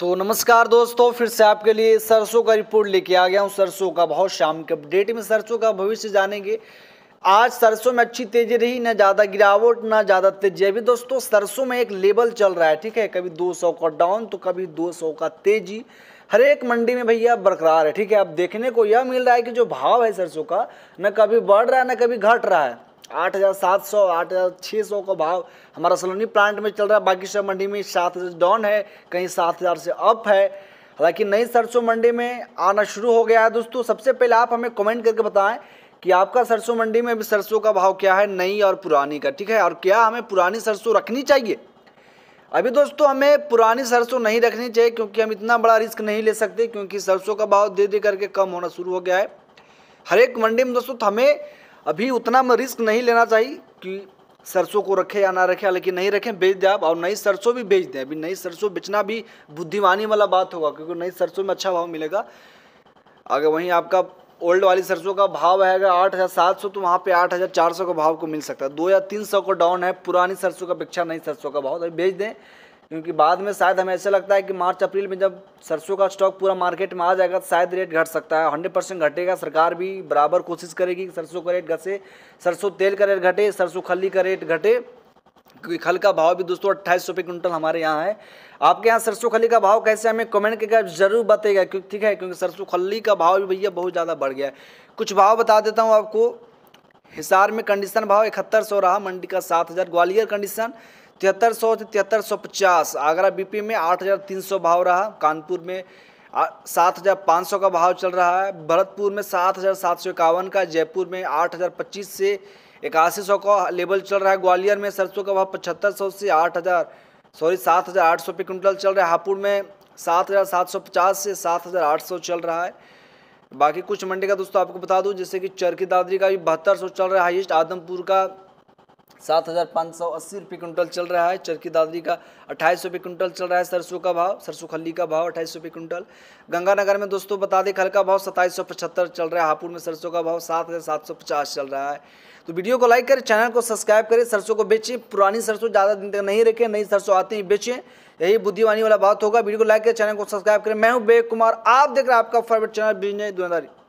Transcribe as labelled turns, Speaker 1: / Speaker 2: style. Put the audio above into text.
Speaker 1: तो नमस्कार दोस्तों फिर से आपके लिए सरसों का रिपोर्ट लेके आ गया हूँ सरसों का बहुत शाम के अपडेट में सरसों का भविष्य जानेंगे आज सरसों में अच्छी तेजी रही ना ज़्यादा गिरावट ना ज़्यादा तेजी अभी दोस्तों सरसों में एक लेवल चल रहा है ठीक है कभी 200 का डाउन तो कभी 200 का तेजी हर एक मंडी में भैया बरकरार है ठीक है अब देखने को यह मिल रहा है कि जो भाव है सरसों का न कभी बढ़ रहा है न कभी घट रहा है आठ हज़ार सात सौ आठ हज़ार छः सौ का भाव हमारा सलोनी प्लांट में चल रहा है बाकी सब मंडी में सात हज़ार डाउन है कहीं सात हज़ार से अप है हालांकि नई सरसों मंडी में आना शुरू हो गया है दोस्तों सबसे पहले आप हमें कमेंट करके बताएं कि आपका सरसों मंडी में अभी सरसों का भाव क्या है नई और पुरानी का ठीक है और क्या हमें पुरानी सरसों रखनी चाहिए अभी दोस्तों हमें पुरानी सरसों नहीं रखनी चाहिए क्योंकि हम इतना बड़ा रिस्क नहीं ले सकते क्योंकि सरसों का भाव दे दे करके कम होना शुरू हो गया है हर एक मंडी में दोस्तों हमें अभी उतना में रिस्क नहीं लेना चाहिए कि सरसों को रखें या ना रखें लेकिन नहीं रखें बेच दें आप और नई सरसों भी बेच दें अभी नई सरसों बेचना भी बुद्धिमानी वाला बात होगा क्योंकि नई सरसों में अच्छा भाव मिलेगा अगर वहीं आपका ओल्ड वाली सरसों का भाव है अगर आठ हज़ार सात सौ तो वहाँ पे आठ हज़ार चार सौ का भाव को मिल सकता है दो या तीन सौ का डाउन है पुरानी सरसों का अपेक्षा नई सरसों का भाव तो बेच दें क्योंकि बाद में शायद हमें ऐसा लगता है कि मार्च अप्रैल में जब सरसों का स्टॉक पूरा मार्केट में आ जाएगा तो शायद रेट घट सकता है हंड्रेड परसेंट घटेगा सरकार भी बराबर कोशिश करेगी कि सरसों का रेट घटे सरसों तेल का रेट घटे सरसों खली का रेट घटे क्योंकि खल का भाव भी दोस्तों अट्ठाईस रुपये क्विंटल हमारे यहाँ है आपके यहाँ सरसों खली का भाव कैसे हमें कमेंट करके जरूर बताएगा क्योंकि ठीक है क्योंकि सरसों खली का भाव भी भैया बहुत ज़्यादा बढ़ गया है कुछ भाव बता देता हूँ आपको हिसार में कंडीशन भाव इकहत्तर सौ रहा मंडी का सात हज़ार ग्वालियर कंडीशन तिहत्तर सौ से तिहत्तर सौ पचास आगरा बीपी में आठ हज़ार तीन सौ भाव रहा कानपुर में सात हज़ार पाँच सौ का भाव चल रहा है भरतपुर में सात हज़ार सात सौ इक्यावन का जयपुर में आठ हज़ार पच्चीस से इक्यासी सौ का लेवल चल रहा है ग्वालियर में सरसों का भाव पचहत्तर सौ से आठ हज़ार सॉरी सात हज़ार आठ सौ पे क्विंटल चल रहा है हापुड़ में सात हज़ार सात सौ पचास से सात हज़ार आठ सौ चल रहा है बाकी कुछ मंडी का दोस्तों आपको बता दूं जैसे कि चरखी दादरी का भी बहत्तर सौ चल रहा है हाइस्ट आदमपुर का सात हज़ार पाँच सौ अस्सी रुपये क्विंटल चल रहा है चरकी दादरी का अट्ठाईस रुपये क्विंटल चल रहा है सरसों का भाव सरसों खल्ली का भाव अट्ठाईस रुपये क्विंटल गंगानगर में दोस्तों बता दें खल का भाव सत्ताईस सौ पचहत्तर चल रहा है हापुड़ में सरसों का भाव सात हज़ार सात सौ पचास चल रहा है तो वीडियो को लाइक करें चैनल को सब्सक्राइब करें सरसों को बेचें पुरानी सरसों ज़्यादा दिन तक नहीं रखें नई सरसों आती ही बेचें यही बुद्धिवानी वाला बात होगा वीडियो को लाइक करें चैनल को सब्सक्राइब करें मैं हूँ बेग कुमार आप देख रहे हैं आपका फेवरेट चैनल बिजनेस दुनियादारी